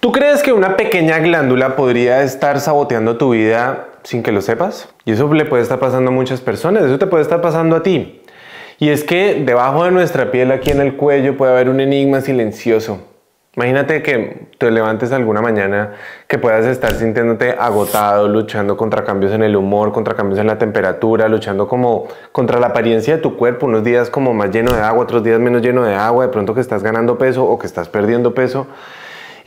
¿Tú crees que una pequeña glándula podría estar saboteando tu vida sin que lo sepas? Y eso le puede estar pasando a muchas personas, eso te puede estar pasando a ti. Y es que debajo de nuestra piel, aquí en el cuello, puede haber un enigma silencioso. Imagínate que te levantes alguna mañana que puedas estar sintiéndote agotado, luchando contra cambios en el humor, contra cambios en la temperatura, luchando como contra la apariencia de tu cuerpo, unos días como más lleno de agua, otros días menos lleno de agua, de pronto que estás ganando peso o que estás perdiendo peso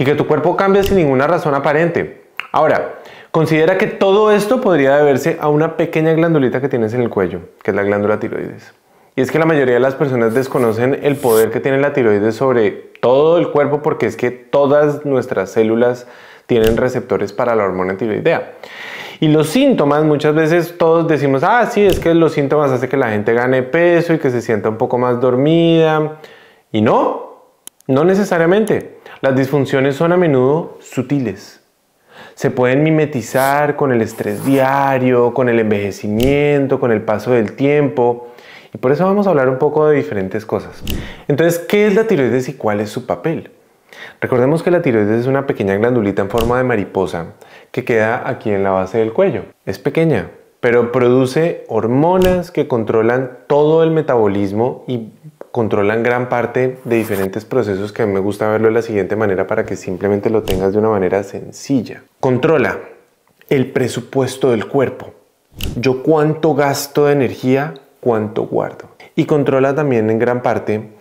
y que tu cuerpo cambia sin ninguna razón aparente. Ahora, considera que todo esto podría deberse a una pequeña glandulita que tienes en el cuello, que es la glándula tiroides. Y es que la mayoría de las personas desconocen el poder que tiene la tiroides sobre todo el cuerpo porque es que todas nuestras células tienen receptores para la hormona tiroidea. Y los síntomas, muchas veces todos decimos, ah, sí, es que los síntomas hace que la gente gane peso y que se sienta un poco más dormida. Y no, no necesariamente. Las disfunciones son a menudo sutiles. Se pueden mimetizar con el estrés diario, con el envejecimiento, con el paso del tiempo. Y por eso vamos a hablar un poco de diferentes cosas. Entonces, ¿qué es la tiroides y cuál es su papel? Recordemos que la tiroides es una pequeña glandulita en forma de mariposa que queda aquí en la base del cuello. Es pequeña, pero produce hormonas que controlan todo el metabolismo y controlan gran parte de diferentes procesos que me gusta verlo de la siguiente manera para que simplemente lo tengas de una manera sencilla. Controla el presupuesto del cuerpo. Yo cuánto gasto de energía, cuánto guardo. Y controla también en gran parte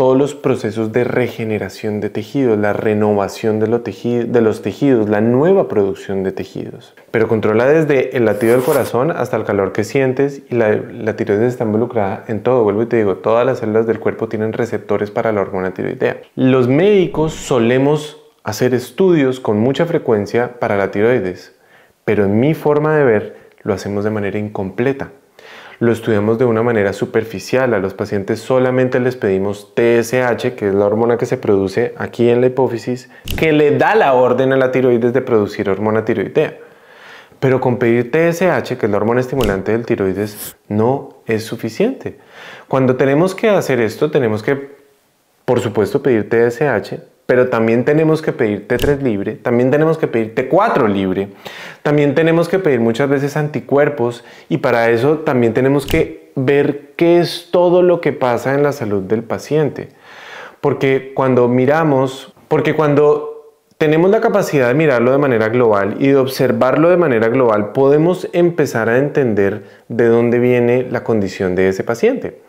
todos los procesos de regeneración de tejidos, la renovación de los, tejidos, la nueva producción de tejidos. Pero controla desde el latido del corazón hasta el calor que sientes y la tiroides está involucrada en todo. Vuelvo y te digo, todas las células del cuerpo tienen receptores para la hormona tiroidea. Los médicos solemos hacer estudios con mucha frecuencia para la tiroides, pero en mi forma de ver lo hacemos de manera incompleta lo estudiamos de una manera superficial. A los pacientes solamente les pedimos TSH, que es la hormona que se produce aquí en la hipófisis, que le da la orden a la tiroides de producir hormona tiroidea. Pero con pedir TSH, que es la hormona estimulante del tiroides, no es suficiente. Cuando tenemos que hacer esto, tenemos que, por supuesto, pedir TSH, pero también tenemos que pedir T3 libre, también tenemos que pedir T4 libre, también tenemos que pedir muchas veces anticuerpos y para eso también tenemos que ver qué es todo lo que pasa en la salud del paciente. Porque cuando miramos, porque cuando tenemos la capacidad de mirarlo de manera global y de observarlo de manera global, podemos empezar a entender de dónde viene la condición de ese paciente.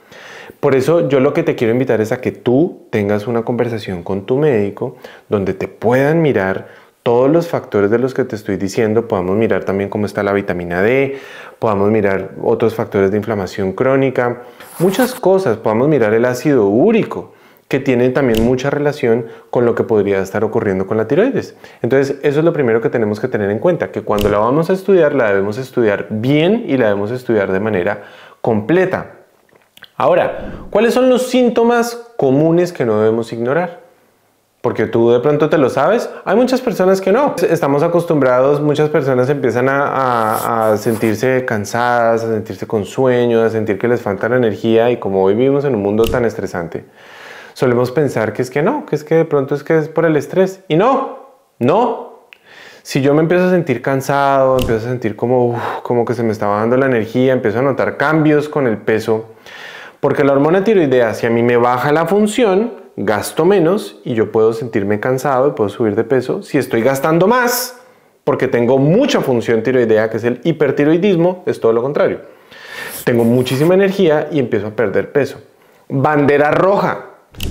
Por eso yo lo que te quiero invitar es a que tú tengas una conversación con tu médico donde te puedan mirar todos los factores de los que te estoy diciendo, podamos mirar también cómo está la vitamina D, podamos mirar otros factores de inflamación crónica, muchas cosas, podamos mirar el ácido úrico que tiene también mucha relación con lo que podría estar ocurriendo con la tiroides. Entonces, eso es lo primero que tenemos que tener en cuenta, que cuando la vamos a estudiar, la debemos estudiar bien y la debemos estudiar de manera completa. Ahora, ¿cuáles son los síntomas comunes que no debemos ignorar? Porque tú de pronto te lo sabes. Hay muchas personas que no. Estamos acostumbrados, muchas personas empiezan a, sentirse cansadas, a sentirse con sueño, a sentir que les falta la energía y como hoy vivimos en un mundo tan estresante, solemos pensar que es que no, que es que de pronto es que es por el estrés. Y no, no, si yo me empiezo a sentir cansado, empiezo a sentir como, como que se me estaba dando la energía, empiezo a notar cambios con el peso, porque la hormona tiroidea, si a mí me baja la función, gasto menos y yo puedo sentirme cansado y puedo subir de peso. Si estoy gastando más, porque tengo mucha función tiroidea, que es el hipertiroidismo, es todo lo contrario. Tengo muchísima energía y empiezo a perder peso. Bandera roja.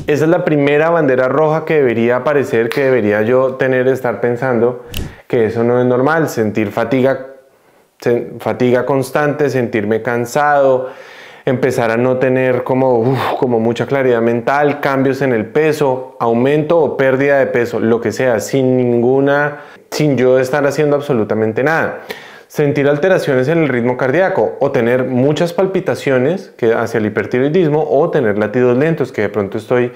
Esa es la primera bandera roja que debería aparecer, que debería yo tener, estar pensando que eso no es normal, sentir fatiga, fatiga constante, sentirme cansado, empezar a no tener como, como mucha claridad mental, cambios en el peso, aumento o pérdida de peso, lo que sea, sin ninguna, sin yo estar haciendo absolutamente nada. Sentir alteraciones en el ritmo cardíaco o tener muchas palpitaciones que hacia el hipertiroidismo o tener latidos lentos, que de pronto estoy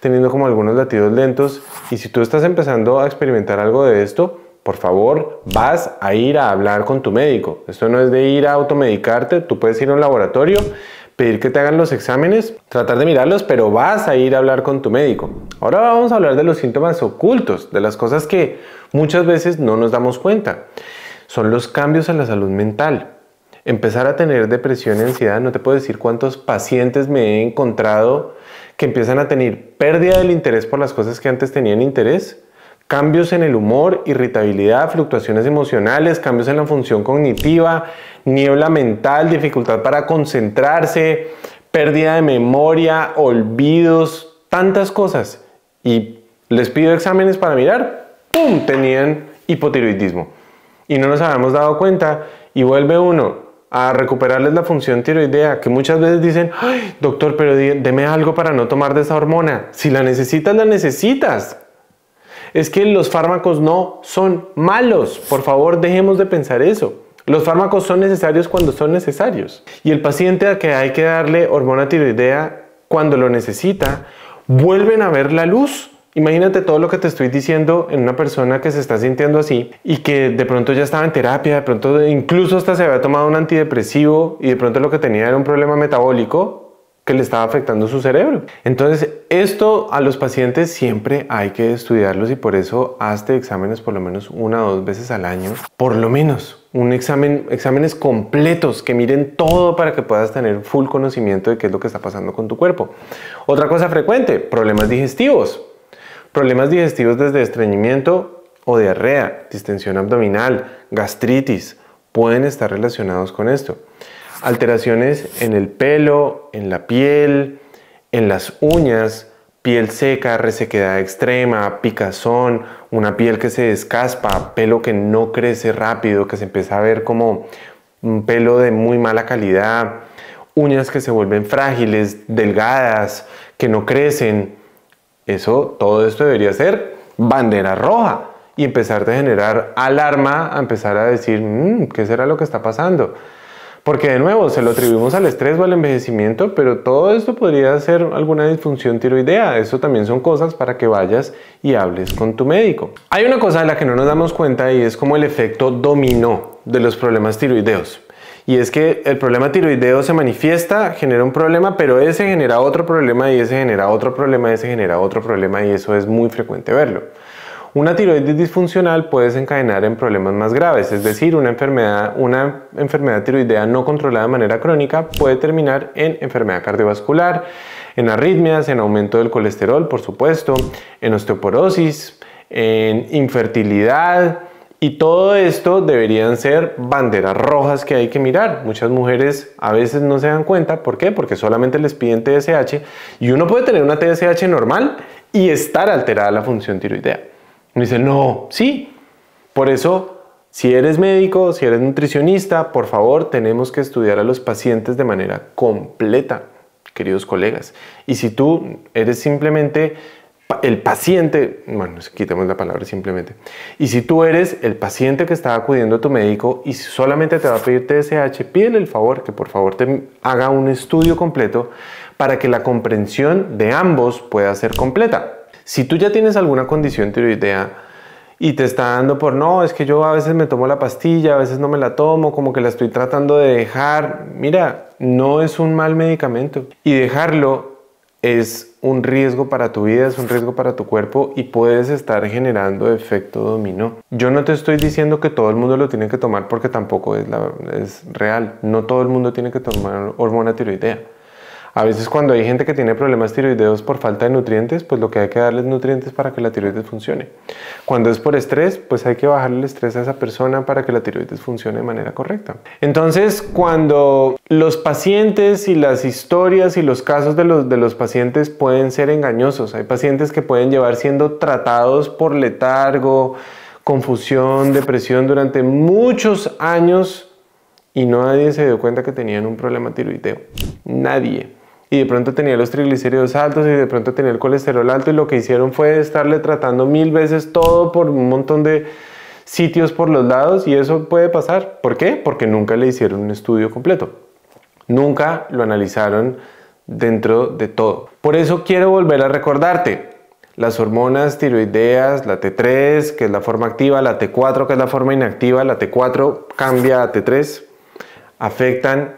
teniendo como algunos latidos lentos. Y si tú estás empezando a experimentar algo de esto, por favor, vas a ir a hablar con tu médico. Esto no es de ir a automedicarte, tú puedes ir a un laboratorio pedir que te hagan los exámenes, tratar de mirarlos, pero vas a ir a hablar con tu médico. Ahora vamos a hablar de los síntomas ocultos, de las cosas que muchas veces no nos damos cuenta. Son los cambios en la salud mental. Empezar a tener depresión y ansiedad, no te puedo decir cuántos pacientes me he encontrado que empiezan a tener pérdida del interés por las cosas que antes tenían interés, cambios en el humor, irritabilidad, fluctuaciones emocionales, cambios en la función cognitiva, niebla mental, dificultad para concentrarse, pérdida de memoria, olvidos, tantas cosas. Y les pido exámenes para mirar, ¡pum! Tenían hipotiroidismo. Y no nos habíamos dado cuenta y vuelve uno a recuperarles la función tiroidea, que muchas veces dicen, Ay, doctor, pero deme algo para no tomar de esa hormona. Si la necesitas, la necesitas es que los fármacos no son malos. Por favor, dejemos de pensar eso. Los fármacos son necesarios cuando son necesarios. Y el paciente a que hay que darle hormona tiroidea cuando lo necesita, vuelven a ver la luz. Imagínate todo lo que te estoy diciendo en una persona que se está sintiendo así y que de pronto ya estaba en terapia, de pronto incluso hasta se había tomado un antidepresivo y de pronto lo que tenía era un problema metabólico que le estaba afectando su cerebro. Entonces, esto a los pacientes siempre hay que estudiarlos y por eso hazte exámenes por lo menos una o dos veces al año, por lo menos. Un examen, exámenes completos que miren todo para que puedas tener full conocimiento de qué es lo que está pasando con tu cuerpo. Otra cosa frecuente, problemas digestivos. Problemas digestivos desde estreñimiento o diarrea, distensión abdominal, gastritis, pueden estar relacionados con esto alteraciones en el pelo, en la piel, en las uñas, piel seca, resequedad extrema, picazón, una piel que se descaspa, pelo que no crece rápido, que se empieza a ver como un pelo de muy mala calidad, uñas que se vuelven frágiles, delgadas, que no crecen. Eso, todo esto debería ser bandera roja y empezar a generar alarma, a empezar a decir, mm, ¿qué será lo que está pasando? Porque de nuevo, se lo atribuimos al estrés o al envejecimiento, pero todo esto podría ser alguna disfunción tiroidea. Eso también son cosas para que vayas y hables con tu médico. Hay una cosa de la que no nos damos cuenta y es como el efecto dominó de los problemas tiroideos. Y es que el problema tiroideo se manifiesta, genera un problema, pero ese genera otro problema y ese genera otro problema, y ese genera otro problema y eso es muy frecuente verlo. Una tiroides disfuncional puede desencadenar en problemas más graves, es decir, una enfermedad, una enfermedad tiroidea no controlada de manera crónica puede terminar en enfermedad cardiovascular, en arritmias, en aumento del colesterol, por supuesto, en osteoporosis, en infertilidad, y todo esto deberían ser banderas rojas que hay que mirar. Muchas mujeres a veces no se dan cuenta. ¿Por qué? Porque solamente les piden TSH y uno puede tener una TSH normal y estar alterada la función tiroidea dice, no, sí. Por eso, si eres médico, si eres nutricionista, por favor, tenemos que estudiar a los pacientes de manera completa, queridos colegas. Y si tú eres simplemente el paciente, bueno, quitemos la palabra simplemente. Y si tú eres el paciente que está acudiendo a tu médico y solamente te va a pedir TSH, pídele el favor que por favor te haga un estudio completo para que la comprensión de ambos pueda ser completa. Si tú ya tienes alguna condición tiroidea y te está dando por no, es que yo a veces me tomo la pastilla, a veces no me la tomo, como que la estoy tratando de dejar. Mira, no es un mal medicamento y dejarlo es un riesgo para tu vida, es un riesgo para tu cuerpo y puedes estar generando efecto dominó. Yo no te estoy diciendo que todo el mundo lo tiene que tomar porque tampoco es, real. No todo el mundo tiene que tomar hormona tiroidea. A veces cuando hay gente que tiene problemas tiroideos por falta de nutrientes, pues lo que hay que darles nutrientes para que la tiroides funcione. Cuando es por estrés, pues hay que bajarle el estrés a esa persona para que la tiroides funcione de manera correcta. Entonces, cuando los pacientes y las historias y los casos de los, de los pacientes pueden ser engañosos, hay pacientes que pueden llevar siendo tratados por letargo, confusión, depresión durante muchos años y nadie se dio cuenta que tenían un problema tiroideo. Nadie y de pronto tenía los triglicéridos altos y de pronto tenía el colesterol alto y lo que hicieron fue estarle tratando mil veces todo por un montón de sitios por los lados y eso puede pasar. ¿Por qué? Porque nunca le hicieron un estudio completo. Nunca lo analizaron dentro de todo. Por eso quiero volver a recordarte, las hormonas tiroideas, la T3, que es la forma activa, la T4, que es la forma inactiva, la T4 cambia a T3, afectan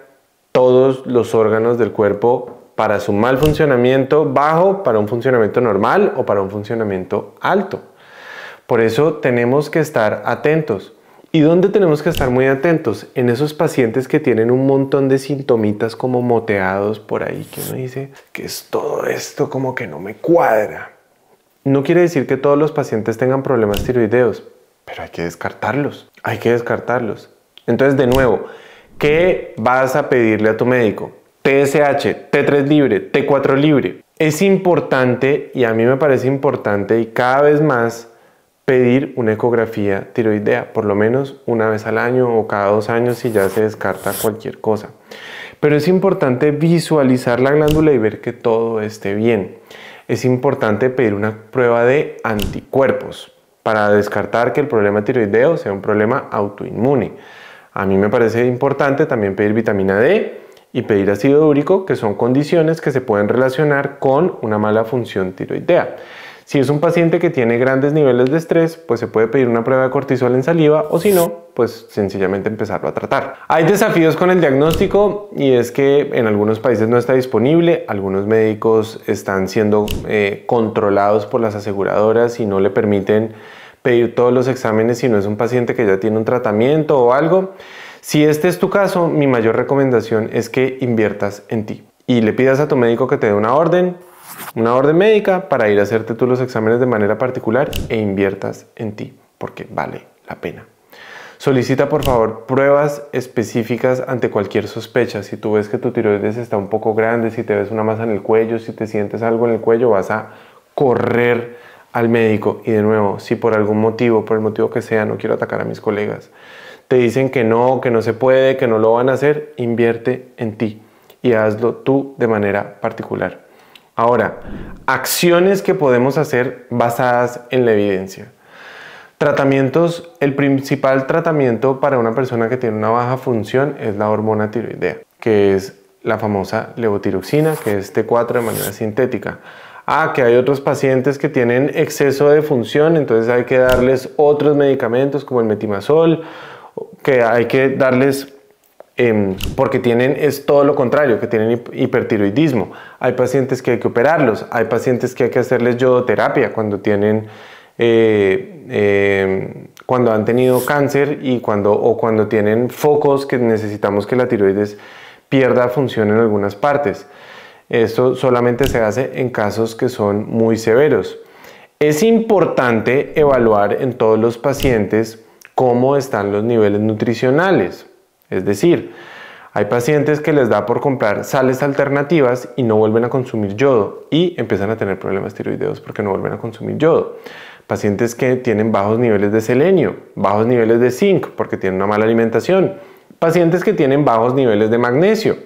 todos los órganos del cuerpo para su mal funcionamiento bajo, para un funcionamiento normal o para un funcionamiento alto. Por eso tenemos que estar atentos. ¿Y dónde tenemos que estar muy atentos? En esos pacientes que tienen un montón de sintomitas como moteados por ahí, que uno dice que es todo esto como que no me cuadra. No quiere decir que todos los pacientes tengan problemas tiroideos, pero hay que descartarlos. Hay que descartarlos. Entonces, de nuevo, ¿qué vas a pedirle a tu médico? TSH, T3 libre, T4 libre. Es importante, y a mí me parece importante, y cada vez más, pedir una ecografía tiroidea, por lo menos una vez al año o cada dos años si ya se descarta cualquier cosa. Pero es importante visualizar la glándula y ver que todo esté bien. Es importante pedir una prueba de anticuerpos para descartar que el problema tiroideo sea un problema autoinmune. A mí me parece importante también pedir vitamina D, y pedir ácido úrico, que son condiciones que se pueden relacionar con una mala función tiroidea. Si es un paciente que tiene grandes niveles de estrés, pues se puede pedir una prueba de cortisol en saliva o si no, pues sencillamente empezarlo a tratar. Hay desafíos con el diagnóstico y es que en algunos países no está disponible, algunos médicos están siendo eh, controlados por las aseguradoras y no le permiten pedir todos los exámenes si no es un paciente que ya tiene un tratamiento o algo. Si este es tu caso, mi mayor recomendación es que inviertas en ti y le pidas a tu médico que te dé una orden, una orden médica para ir a hacerte tú los exámenes de manera particular e inviertas en ti, porque vale la pena. Solicita por favor pruebas específicas ante cualquier sospecha. Si tú ves que tu tiroides está un poco grande, si te ves una masa en el cuello, si te sientes algo en el cuello, vas a correr al médico. Y de nuevo, si por algún motivo, por el motivo que sea, no quiero atacar a mis colegas, te dicen que no, que no se puede, que no lo van a hacer, invierte en ti y hazlo tú de manera particular. Ahora, acciones que podemos hacer basadas en la evidencia. Tratamientos, el principal tratamiento para una persona que tiene una baja función es la hormona tiroidea, que es la famosa levotiroxina, que es T4 de manera sintética. Ah, que hay otros pacientes que tienen exceso de función, entonces hay que darles otros medicamentos como el metimazol, que hay que darles em, porque tienen es todo lo contrario, que tienen hipertiroidismo. Hay pacientes que hay que operarlos, hay pacientes que hay que hacerles yodoterapia cuando tienen eh, em, cuando han tenido cáncer y cuando o cuando tienen focos que necesitamos que la tiroides pierda función en algunas partes. Esto solamente se hace en casos que son muy severos. Es importante evaluar en todos los pacientes cómo están los niveles nutricionales. Es decir, hay pacientes que les da por comprar sales alternativas y no vuelven a consumir yodo y empiezan a tener problemas tiroideos porque no vuelven a consumir yodo. Pacientes que tienen bajos niveles de selenio, bajos niveles de zinc porque tienen una mala alimentación. Pacientes que tienen bajos niveles de magnesio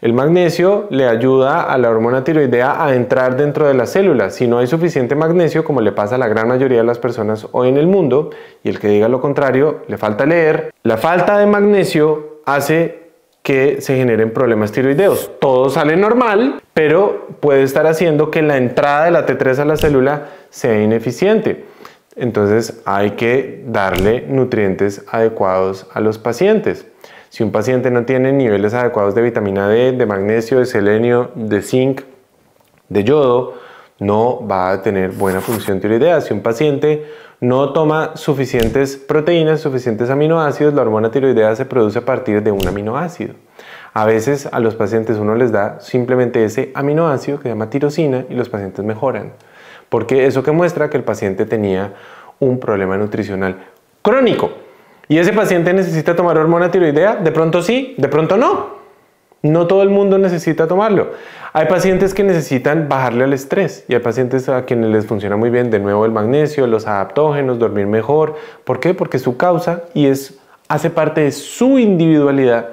el magnesio le ayuda a la hormona tiroidea a entrar dentro de las células. Si no hay suficiente magnesio, como le pasa a la gran mayoría de las personas hoy en el mundo, y el que diga lo contrario, le falta leer, la falta de magnesio hace que se generen problemas tiroideos. Todo sale normal, pero puede estar haciendo que la entrada de la T3 a la célula sea ineficiente. Entonces hay que darle nutrientes adecuados a los pacientes. Si un paciente no tiene niveles adecuados de vitamina D, de magnesio, de selenio, de zinc, de yodo, no va a tener buena función tiroidea. Si un paciente no toma suficientes proteínas, suficientes aminoácidos, la hormona tiroidea se produce a partir de un aminoácido. A veces a los pacientes uno les da simplemente ese aminoácido que se llama tirosina y los pacientes mejoran. Porque eso que muestra que el paciente tenía un problema nutricional crónico. ¿Y ese paciente necesita tomar hormona tiroidea? De pronto sí, de pronto no. No todo el mundo necesita tomarlo. Hay pacientes que necesitan bajarle al estrés y hay pacientes a quienes les funciona muy bien de nuevo el magnesio, los adaptógenos, dormir mejor. ¿Por qué? Porque su causa y es hace parte de su individualidad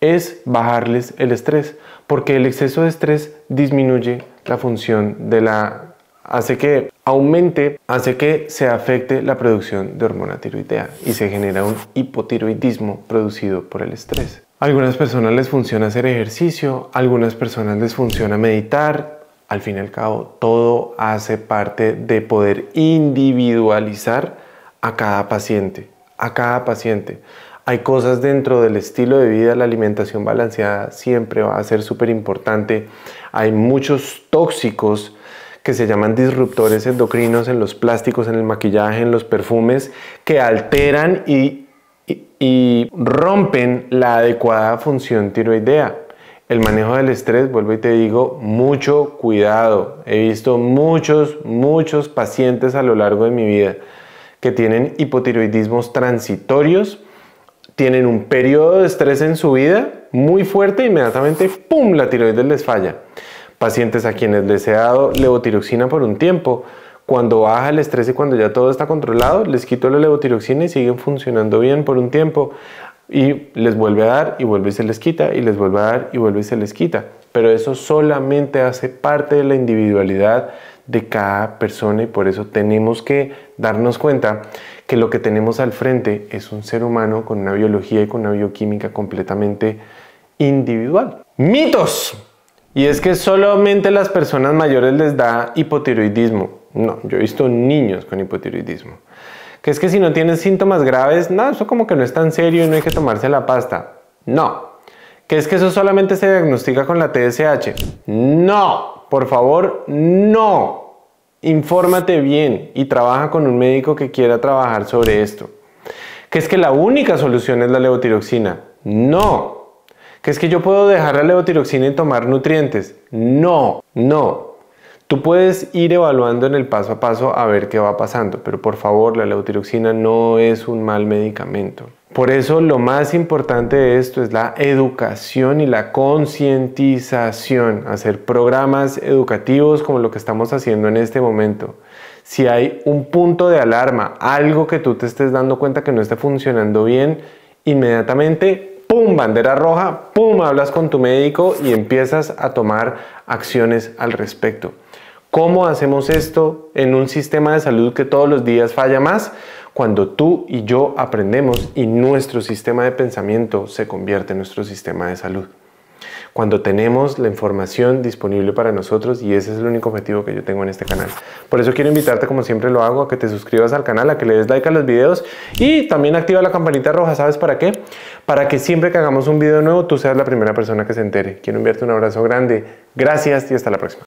es bajarles el estrés, porque el exceso de estrés disminuye la función de la hace que aumente, hace que se afecte la producción de hormona tiroidea y se genera un hipotiroidismo producido por el estrés. algunas personas les funciona hacer ejercicio, algunas personas les funciona meditar. Al fin y al cabo, todo hace parte de poder individualizar a cada paciente, a cada paciente. Hay cosas dentro del estilo de vida, la alimentación balanceada siempre va a ser súper importante. Hay muchos tóxicos que se llaman disruptores endocrinos en los plásticos, en el maquillaje, en los perfumes, que alteran y, rompen la adecuada función tiroidea. El manejo del estrés, vuelvo y te digo, mucho cuidado. He visto muchos, muchos pacientes a lo largo de mi vida que tienen hipotiroidismos transitorios, tienen un periodo de estrés en su vida muy fuerte, inmediatamente, ¡pum!, la tiroides les falla pacientes a quienes les he dado levotiroxina por un tiempo. Cuando baja el estrés y cuando ya todo está controlado, les quito la levotiroxina y siguen funcionando bien por un tiempo. Y les vuelve a dar y vuelve y se les quita y les vuelve a dar y vuelve y se les quita. Pero eso solamente hace parte de la individualidad de cada persona y por eso tenemos que darnos cuenta que lo que tenemos al frente es un ser humano con una biología y con una bioquímica completamente individual. Mitos. Y es que solamente las personas mayores les da hipotiroidismo. No, yo he visto niños con hipotiroidismo. Que es que si no tienen síntomas graves, no, eso como que no es tan serio y no hay que tomarse la pasta. No. ¿Qué es que eso solamente se diagnostica con la TSH. No, por favor, no. Infórmate bien y trabaja con un médico que quiera trabajar sobre esto. Que es que la única solución es la levotiroxina. No, que es que yo puedo dejar la leotiroxina y tomar nutrientes. No, no. Tú puedes ir evaluando en el paso a paso a ver qué va pasando, pero por favor, la leotiroxina no es un mal medicamento. Por eso lo más importante de esto es la educación y la concientización, hacer programas educativos como lo que estamos haciendo en este momento. Si hay un punto de alarma, algo que tú te estés dando cuenta que no está funcionando bien, inmediatamente ¡pum! bandera roja, ¡pum! hablas con tu médico y empiezas a tomar acciones al respecto. ¿Cómo hacemos esto en un sistema de salud que todos los días falla más? Cuando tú y yo aprendemos y nuestro sistema de pensamiento se convierte en nuestro sistema de salud. Cuando tenemos la información disponible para nosotros y ese es el único objetivo que yo tengo en este canal. Por eso quiero invitarte, como siempre lo hago, a que te suscribas al canal, a que le des like a los videos y también activa la campanita roja. ¿Sabes para qué? para que siempre que hagamos un video nuevo tú seas la primera persona que se entere. Quiero enviarte un abrazo grande. Gracias y hasta la próxima.